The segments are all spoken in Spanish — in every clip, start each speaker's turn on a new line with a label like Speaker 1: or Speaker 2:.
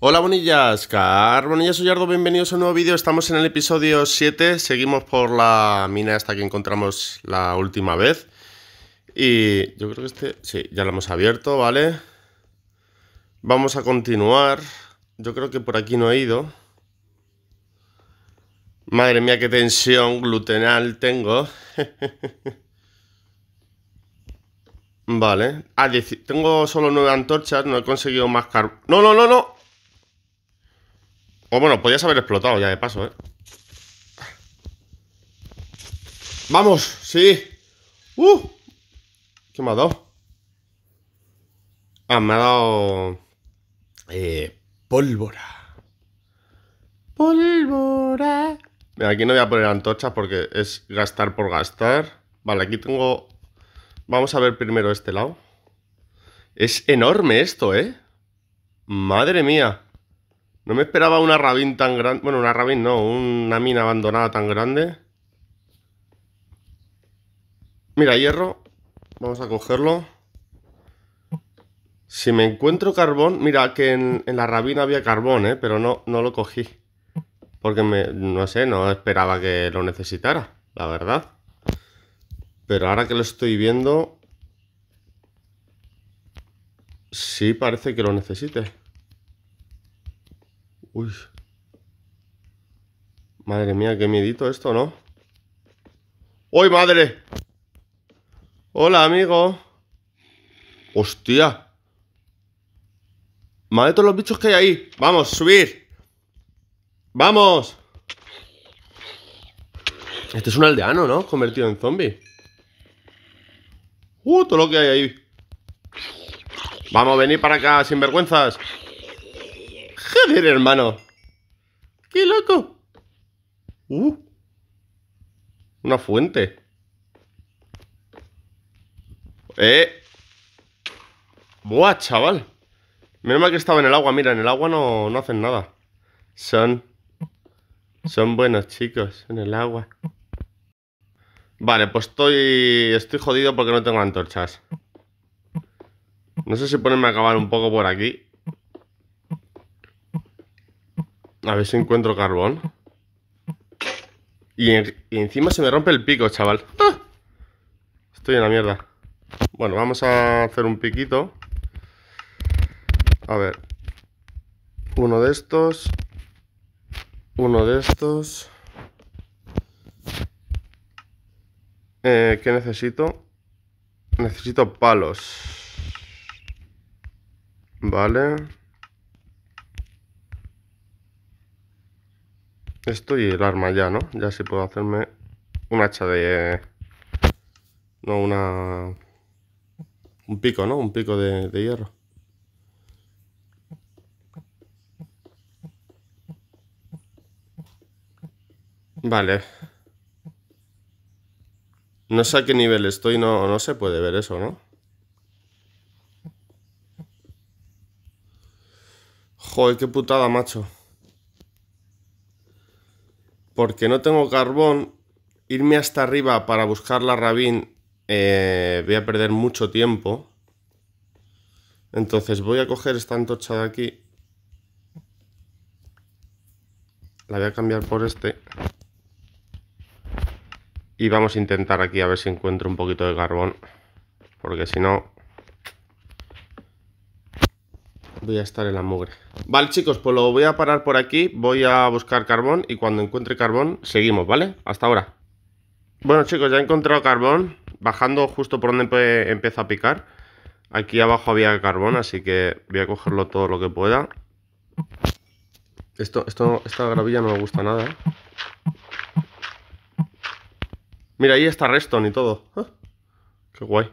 Speaker 1: Hola Bonillas, Car Bonillas Yardo, bienvenidos a un nuevo vídeo. Estamos en el episodio 7, seguimos por la mina hasta que encontramos la última vez. Y yo creo que este, sí, ya lo hemos abierto, ¿vale? Vamos a continuar. Yo creo que por aquí no he ido. Madre mía, qué tensión glutenal tengo. vale. Ah, tengo solo nueve antorchas, no he conseguido más carbón. No, no, no, no. O pues bueno, podías haber explotado ya de paso, ¿eh? ¡Vamos! ¡Sí! ¡Uh! ¿Qué me ha dado? Ah, me ha dado... Eh, pólvora. Pólvora. Mira, aquí no voy a poner antorchas porque es gastar por gastar. Vale, aquí tengo... Vamos a ver primero este lado. Es enorme esto, ¿eh? Madre mía. No me esperaba una rabín tan grande. Bueno, una rabín no, una mina abandonada tan grande. Mira, hierro. Vamos a cogerlo. Si me encuentro carbón, mira que en, la rabina había carbón, ¿eh? pero no, no lo cogí. Porque me, no sé, no esperaba que lo necesitara, la verdad. Pero ahora que lo estoy viendo, sí parece que lo necesite. Uy. Madre mía, qué miedito esto, ¿no? ¡Uy, madre! Hola, amigo. ¡Hostia! Madre todos los bichos que hay ahí. Vamos, subir. Vamos. Este es un aldeano, ¿no? Convertido en zombie. ¡Uh! Todo lo que hay ahí. Vamos, venir para acá, sinvergüenzas hermano? ¡Qué loco! Uh, una fuente. ¡Eh! ¡Buah, chaval! Menos mal que estaba en el agua. Mira, en el agua no, no hacen nada. Son... Son buenos chicos en el agua. Vale, pues estoy... Estoy jodido porque no tengo antorchas. No sé si ponerme a acabar un poco por aquí. A ver si encuentro carbón. Y, encima se me rompe el pico, chaval. ¡Ah! Estoy en la mierda. Bueno, vamos a hacer un piquito. A ver. Uno de estos. Uno de estos. Eh, ¿Qué necesito? Necesito palos. Vale. esto y el arma ya, ¿no? Ya si puedo hacerme un hacha de... No, una... Un pico, ¿no? Un pico de, hierro. Vale. No sé a qué nivel estoy, no, no se puede ver eso, ¿no? Joder, qué putada, macho porque no tengo carbón, irme hasta arriba para buscar la rabín eh, voy a perder mucho tiempo. Entonces voy a coger esta antorcha de aquí. La voy a cambiar por este. Y vamos a intentar aquí a ver si encuentro un poquito de carbón. Porque si no, Voy a estar en la mugre. Vale, chicos, pues lo voy a parar por aquí. Voy a buscar carbón y cuando encuentre carbón seguimos, ¿vale? Hasta ahora. Bueno, chicos, ya he encontrado carbón. Bajando justo por donde empieza a picar. Aquí abajo había carbón, así que voy a cogerlo todo lo que pueda. Esto, esto, esta gravilla no me gusta nada. ¿eh? Mira, ahí está Reston y todo. ¡Ah! Qué guay.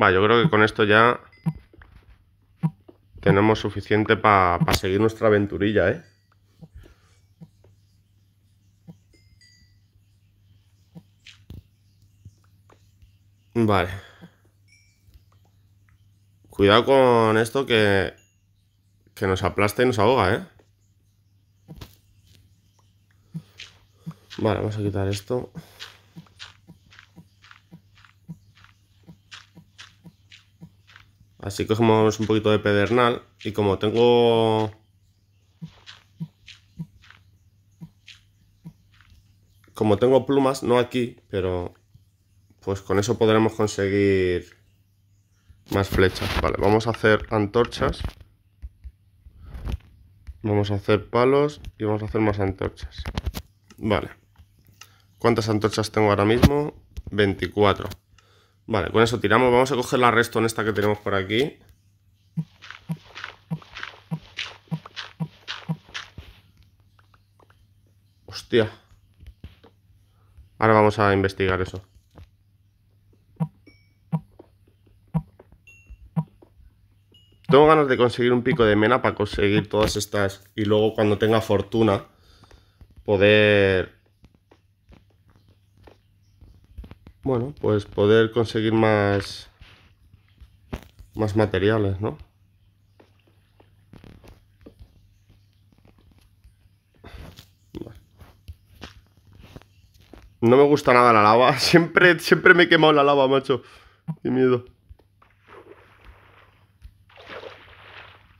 Speaker 1: Va, yo creo que con esto ya tenemos suficiente para seguir nuestra aventurilla, ¿eh? Vale. Cuidado con esto que, que nos aplasta y nos ahoga, ¿eh? Vale, vamos a quitar esto. Así cogemos un poquito de pedernal y como tengo... Como tengo plumas, no aquí, pero pues con eso podremos conseguir más flechas. Vale, vamos a hacer antorchas. Vamos a hacer palos y vamos a hacer más antorchas. Vale. ¿Cuántas antorchas tengo ahora mismo? 24. Vale, con eso tiramos. Vamos a coger la en esta que tenemos por aquí. Hostia. Ahora vamos a investigar eso. Tengo ganas de conseguir un pico de mena para conseguir todas estas y luego cuando tenga fortuna poder bueno, pues poder conseguir más, más materiales, ¿no? No me gusta nada la lava. Siempre, siempre me he quemado la lava, macho. Qué miedo.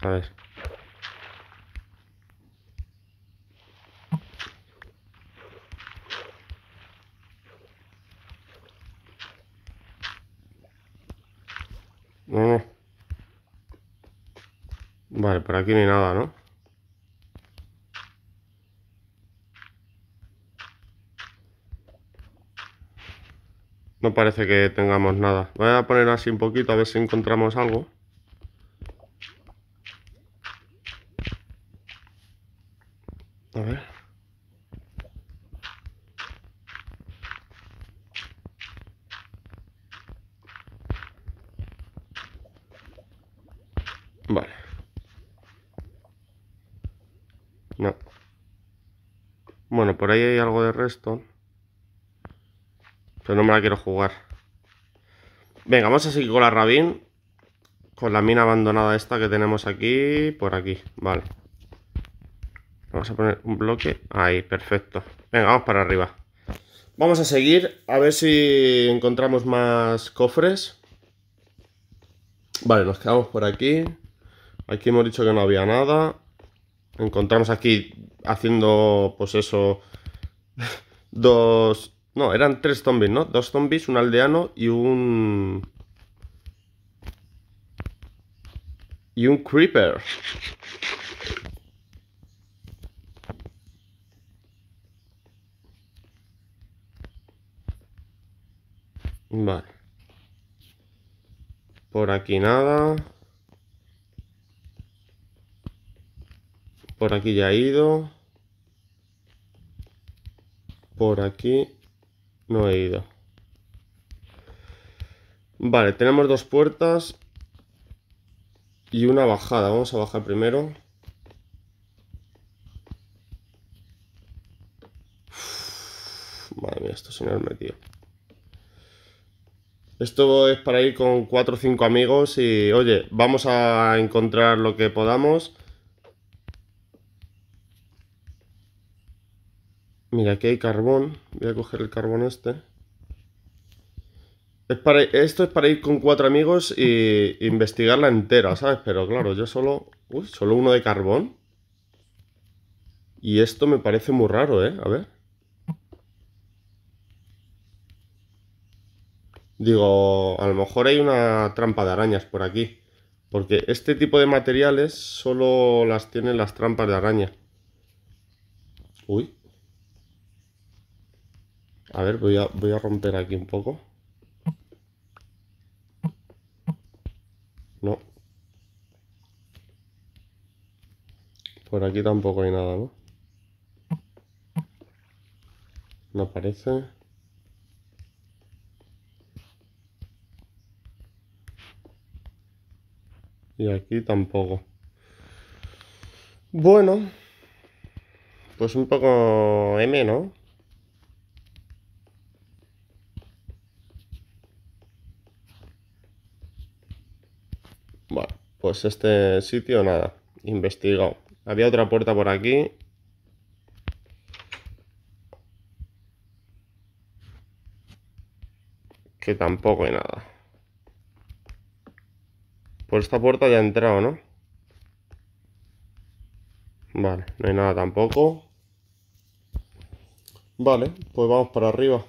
Speaker 1: A ver. Vale, por aquí ni nada, ¿no? No parece que tengamos nada. Voy a poner así un poquito a ver si encontramos algo. A ver. Vale. No. Bueno, por ahí hay algo de resto. Pero no me la quiero jugar. Venga, vamos a seguir con la Rabin. Con la mina abandonada esta que tenemos aquí. Por aquí, vale. Vamos a poner un bloque. Ahí, perfecto. Venga, vamos para arriba. Vamos a seguir. A ver si encontramos más cofres. Vale, nos quedamos por aquí. Aquí hemos dicho que no había nada. Encontramos aquí haciendo, pues eso, dos... No, eran tres zombies, ¿no? Dos zombies, un aldeano y un... Y un creeper. Vale. Por aquí nada. Por aquí ya he ido. Por aquí no he ido. Vale, tenemos dos puertas y una bajada. Vamos a bajar primero. madre mía, esto es enorme, tío. Esto es para ir con cuatro o cinco amigos y, oye, vamos a encontrar lo que podamos Mira, aquí hay carbón. Voy a coger el carbón este. Es para, esto es para ir con cuatro amigos e investigarla entera, ¿sabes? Pero claro, yo solo... Uy, solo uno de carbón. Y esto me parece muy raro, ¿eh? A ver. Digo, a lo mejor hay una trampa de arañas por aquí. Porque este tipo de materiales solo las tienen las trampas de araña. Uy, a ver, voy a, voy a romper aquí un poco. No. Por aquí tampoco hay nada, ¿no? No aparece. Y aquí tampoco. Bueno. Pues un poco M, ¿no? Pues este sitio nada, investigado. Había otra puerta por aquí. Que tampoco hay nada. Por esta puerta ya he entrado, ¿no? Vale, no hay nada tampoco. Vale, pues vamos para arriba.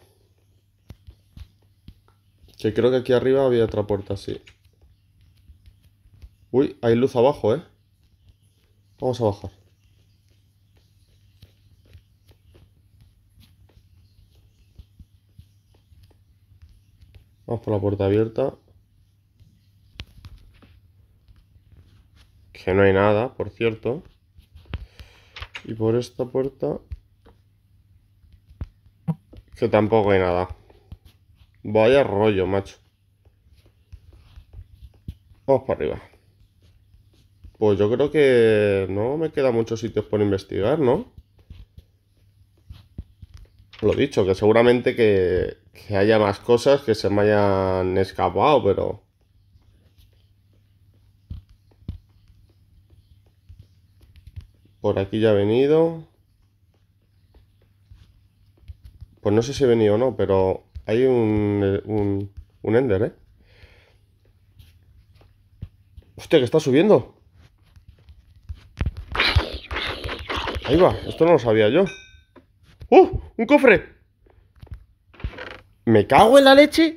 Speaker 1: Que creo que aquí arriba había otra puerta, sí. Uy, hay luz abajo, ¿eh? Vamos a bajar. Vamos por la puerta abierta. Que no hay nada, por cierto. Y por esta puerta... Que tampoco hay nada. Vaya rollo, macho. Vamos para arriba pues yo creo que no me queda muchos sitios por investigar, ¿no? Lo dicho, que seguramente que, que haya más cosas que se me hayan escapado, pero... Por aquí ya he venido. Pues no sé si he venido o no, pero hay un, un, un Ender, ¿eh? Hostia, que está subiendo. Ahí va, esto no lo sabía yo. ¡Uh! ¡Un cofre! ¿Me cago en la leche?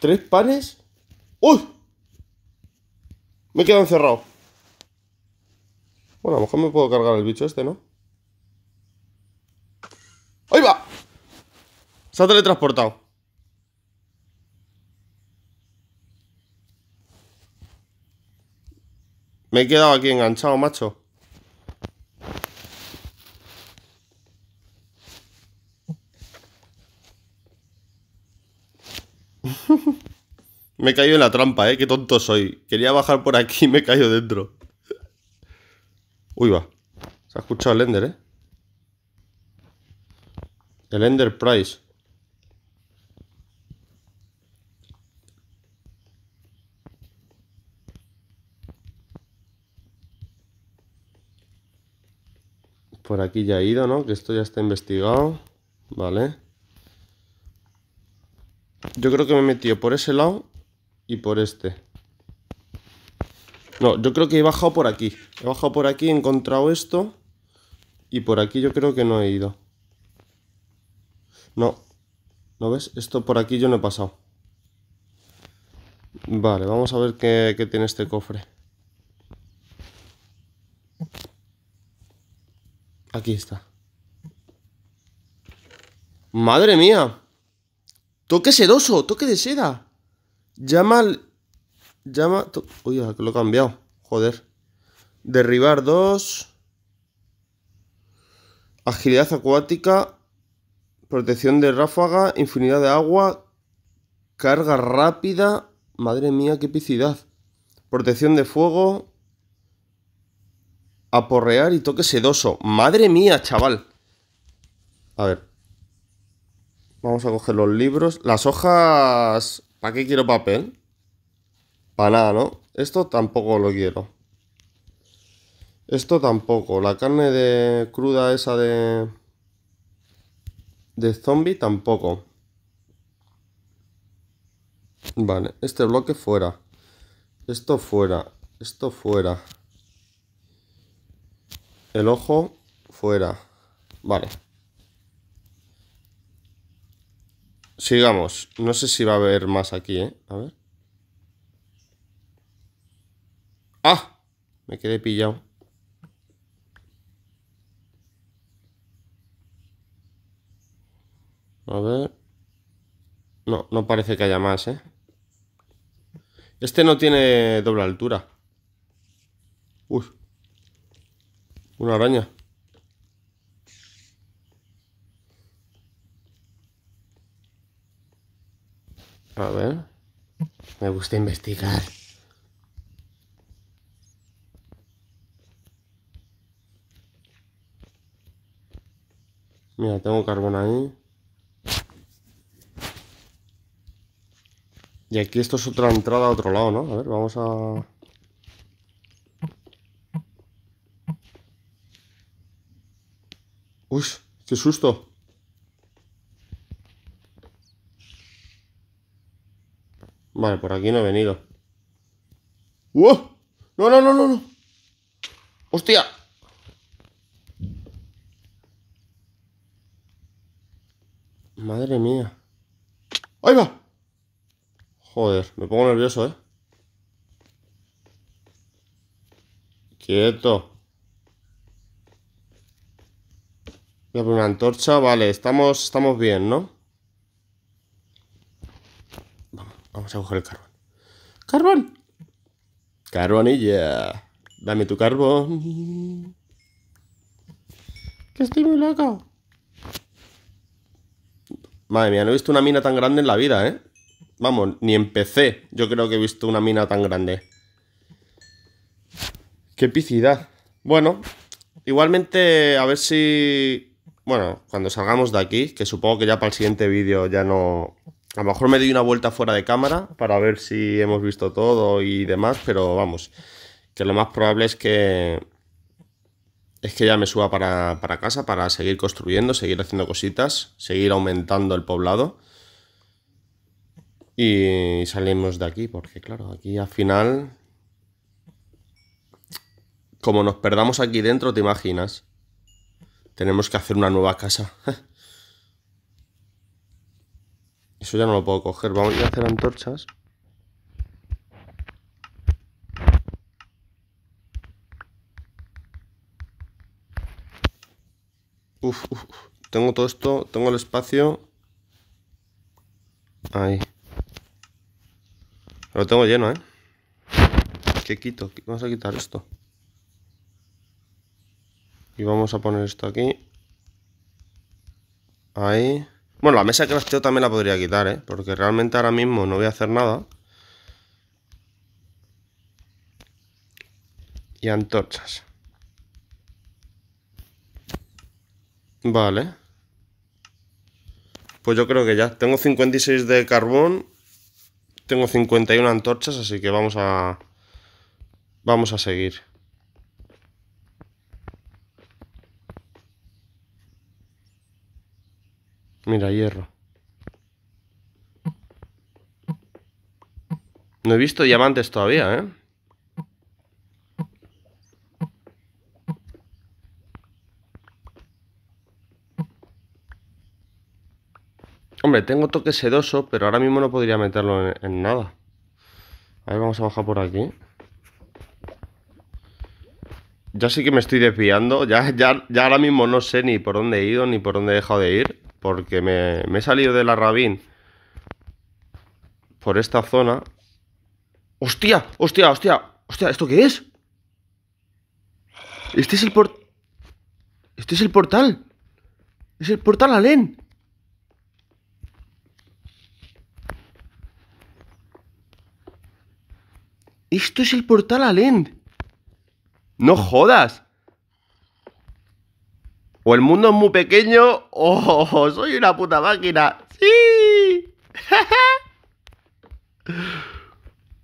Speaker 1: ¿Tres panes? ¡Uy! Me quedo encerrado. Bueno, a lo mejor me puedo cargar el bicho este, ¿no? ¡Ahí va! Se ha teletransportado. Me he quedado aquí enganchado, macho. me he caído en la trampa, ¿eh? Qué tonto soy. Quería bajar por aquí y me he caído dentro. Uy, va. Se ha escuchado el Ender, ¿eh? El Ender Price. por aquí ya he ido, ¿no? Que esto ya está investigado, ¿vale? Yo creo que me he metido por ese lado y por este. No, yo creo que he bajado por aquí. He bajado por aquí, he encontrado esto. Y por aquí yo creo que no he ido. No. ¿No ves? Esto por aquí yo no he pasado. Vale, vamos a ver qué tiene este cofre. Aquí está. ¡Madre mía! ¡Toque sedoso! ¡Toque de seda! Llama Llama... To... Uy, lo he cambiado. Joder. Derribar 2. Agilidad acuática. Protección de ráfaga. Infinidad de agua. Carga rápida. Madre mía, qué epicidad. Protección de fuego porrear y toque sedoso. Madre mía, chaval. A ver. Vamos a coger los libros. Las hojas... ¿Para qué quiero papel? Para nada, ¿no? Esto tampoco lo quiero. Esto tampoco. La carne de cruda esa de... De zombie tampoco. Vale, este bloque fuera. Esto fuera. Esto fuera. El ojo fuera. Vale. Sigamos. No sé si va a haber más aquí, ¿eh? A ver. ¡Ah! Me quedé pillado. A ver. No, no parece que haya más, ¿eh? Este no tiene doble altura. Uf. Una araña. A ver. Me gusta investigar. Mira, tengo carbón ahí. Y aquí esto es otra entrada a otro lado, ¿no? A ver, vamos a... ¡Qué susto! Vale, por aquí no he venido. ¡Uh! ¡No, no, no, no! no! ¡Hostia! Madre mía. ¡Ahí va! Joder, me pongo nervioso, ¿eh? Quieto. Voy a poner una antorcha. Vale, estamos, estamos bien, ¿no? Vamos, a coger el carbón. ¡Carbón! ¡Carbonilla! Dame tu carbón. Que estoy muy loco. Madre mía, no he visto una mina tan grande en la vida, ¿eh? Vamos, ni empecé. Yo creo que he visto una mina tan grande. Qué picidad. Bueno, igualmente, a ver si bueno, cuando salgamos de aquí, que supongo que ya para el siguiente vídeo ya no... A lo mejor me doy una vuelta fuera de cámara para ver si hemos visto todo y demás, pero vamos, que lo más probable es que es que ya me suba para, para casa, para seguir construyendo, seguir haciendo cositas, seguir aumentando el poblado. Y salimos de aquí, porque claro, aquí al final... Como nos perdamos aquí dentro, te imaginas. Tenemos que hacer una nueva casa. Eso ya no lo puedo coger. Vamos a hacer antorchas. Uf, tengo todo esto, tengo el espacio. Ahí. Lo tengo lleno, ¿eh? ¿Qué quito? Vamos a quitar esto. Y vamos a poner esto aquí. Ahí. Bueno, la mesa que crafteo también la podría quitar, ¿eh? Porque realmente ahora mismo no voy a hacer nada. Y antorchas. Vale. Pues yo creo que ya. Tengo 56 de carbón. Tengo 51 antorchas, así que vamos a... Vamos a seguir. Mira, hierro. No he visto diamantes todavía, ¿eh? Hombre, tengo toque sedoso, pero ahora mismo no podría meterlo en, nada. A ver, vamos a bajar por aquí. Ya sé que me estoy desviando. Ya, ya ahora mismo no sé ni por dónde he ido ni por dónde he dejado de ir porque me, he salido de la Rabín por esta zona. ¡Hostia! ¡Hostia! ¡Hostia! ¡Hostia! ¿Esto qué es? Este es el portal Este es el portal. Es el portal Alén. Esto es el portal Alén. No jodas. O el mundo es muy pequeño o soy una puta máquina. ¡Sí!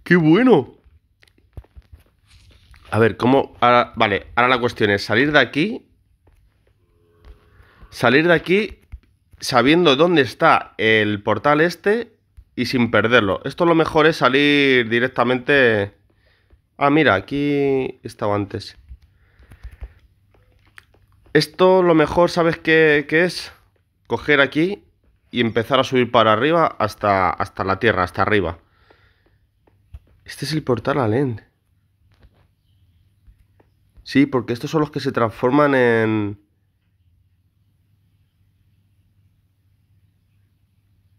Speaker 1: ¡Qué bueno! A ver, ¿cómo...? vale, ahora la cuestión es salir de aquí. Salir de aquí sabiendo dónde está el portal este y sin perderlo. Esto lo mejor es salir directamente... Ah, mira, aquí estaba antes. Esto lo mejor, ¿sabes qué, es? Coger aquí y empezar a subir para arriba hasta, hasta la tierra, hasta arriba. Este es el portal Alend. Sí, porque estos son los que se transforman en...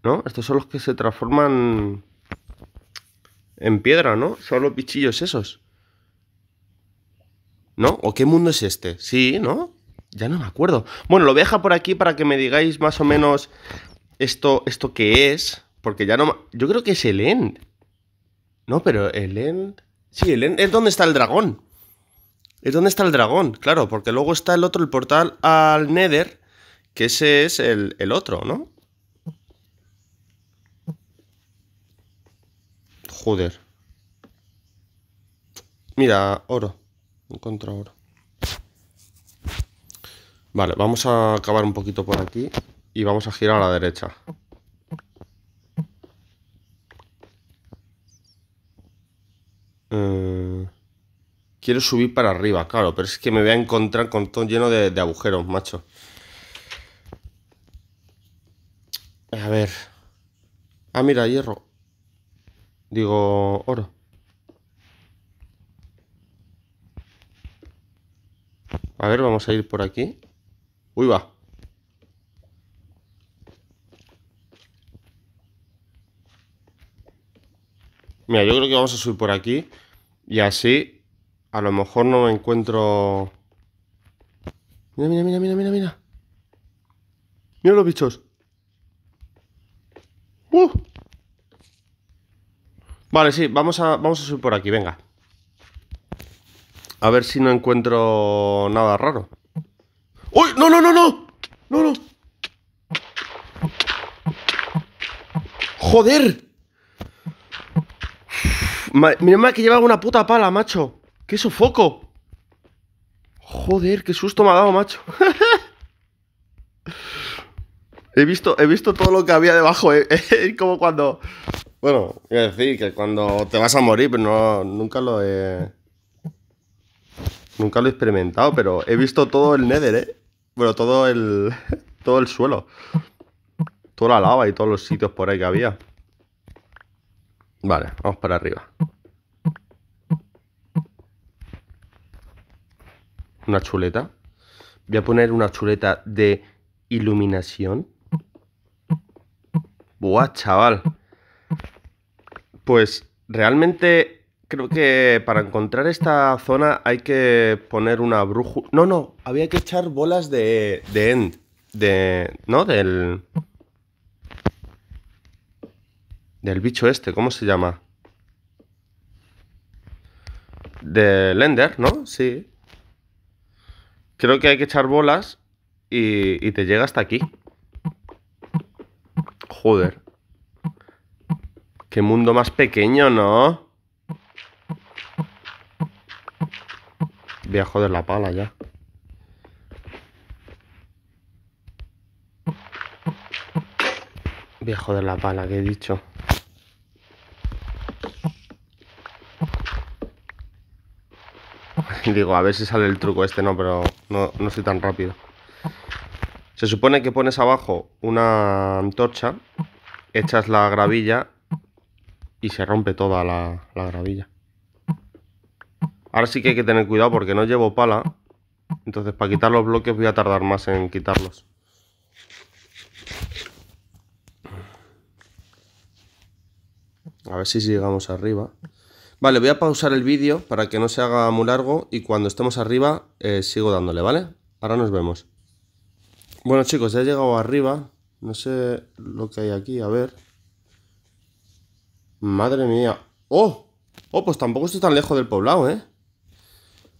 Speaker 1: ¿No? Estos son los que se transforman en piedra, ¿no? Son los bichillos esos. ¿No? ¿O qué mundo es este? Sí, ¿no? Ya no me acuerdo. Bueno, lo voy a dejar por aquí para que me digáis más o menos esto, esto que es. Porque ya no. Yo creo que es el end. No, pero el end. Sí, el end es donde está el dragón. Es donde está el dragón, claro, porque luego está el otro, el portal al Nether, que ese es el, otro, ¿no? Joder. Mira, oro. Encontro oro. Vale, vamos a acabar un poquito por aquí y vamos a girar a la derecha. Eh, quiero subir para arriba, claro, pero es que me voy a encontrar con todo lleno de, de agujeros, macho. A ver. Ah, mira, hierro. Digo, oro. A ver, vamos a ir por aquí. Uy, va. Mira, yo creo que vamos a subir por aquí. Y así, a lo mejor no me encuentro... Mira, mira, mira, mira, mira, mira. Mira los bichos. ¡Uh! Vale, sí, vamos a, vamos a subir por aquí, venga. A ver si no encuentro nada raro. No, no, no, no. No, no. Joder. Mira que llevaba una puta pala, macho. ¡Qué sofoco! Joder, qué susto me ha dado, macho. he, visto, he visto todo lo que había debajo. ¿eh? como cuando. Bueno, a decir que cuando te vas a morir, pero no, nunca lo he. Nunca lo he experimentado, pero he visto todo el Nether, ¿eh? Bueno, todo el, todo el suelo. Toda la lava y todos los sitios por ahí que había. Vale, vamos para arriba. Una chuleta. Voy a poner una chuleta de iluminación. Buah, chaval. Pues realmente Creo que para encontrar esta zona hay que poner una brújula. No, no, había que echar bolas de, de end. De. ¿No? Del. Del bicho este, ¿cómo se llama? Del Ender, ¿no? Sí. Creo que hay que echar bolas y, y te llega hasta aquí. Joder. Qué mundo más pequeño, ¿no? Voy a joder la pala ya. Voy de joder la pala que he dicho. Digo, a ver si sale el truco este, no, pero no, soy tan rápido. Se supone que pones abajo una antorcha, echas la gravilla y se rompe toda la, la gravilla. Ahora sí que hay que tener cuidado porque no llevo pala. Entonces para quitar los bloques voy a tardar más en quitarlos. A ver si llegamos arriba. Vale, voy a pausar el vídeo para que no se haga muy largo y cuando estemos arriba eh, sigo dándole, ¿vale? Ahora nos vemos. Bueno chicos, ya he llegado arriba. No sé lo que hay aquí, a ver. Madre mía. ¡Oh! Oh, pues tampoco estoy tan lejos del poblado, ¿eh?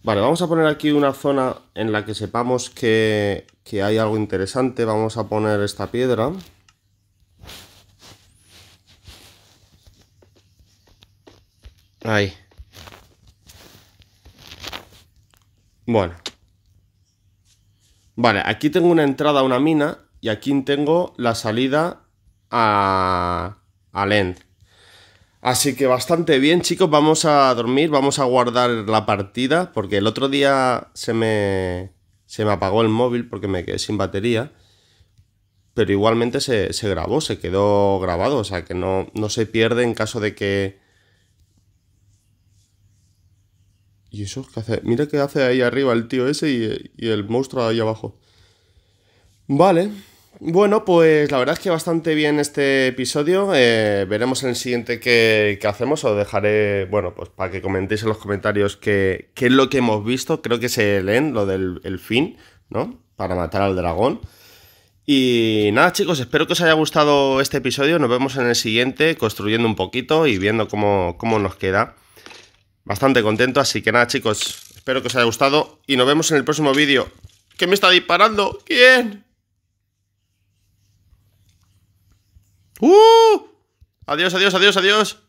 Speaker 1: Vale, vamos a poner aquí una zona en la que sepamos que, hay algo interesante. Vamos a poner esta piedra. Ahí. Bueno. Vale, aquí tengo una entrada a una mina y aquí tengo la salida a, a Así que bastante bien, chicos. Vamos a dormir, vamos a guardar la partida, porque el otro día se me, se me apagó el móvil porque me quedé sin batería. Pero igualmente se, grabó, se quedó grabado, o sea que no, no se pierde en caso de que... ¿Y eso qué hace? Mira qué hace ahí arriba el tío ese y, y el monstruo ahí abajo. Vale. Bueno, pues la verdad es que bastante bien este episodio. Eh, veremos en el siguiente que, hacemos. Os dejaré, bueno, pues para que comentéis en los comentarios qué, es lo que hemos visto. Creo que se leen lo del fin, ¿no? Para matar al dragón. Y nada, chicos, espero que os haya gustado este episodio. Nos vemos en el siguiente, construyendo un poquito y viendo cómo, cómo nos queda. Bastante contento, así que nada, chicos, espero que os haya gustado y nos vemos en el próximo vídeo. ¿Qué me está disparando? ¿Quién? ¡Uh! Adiós, adiós, adiós, adiós.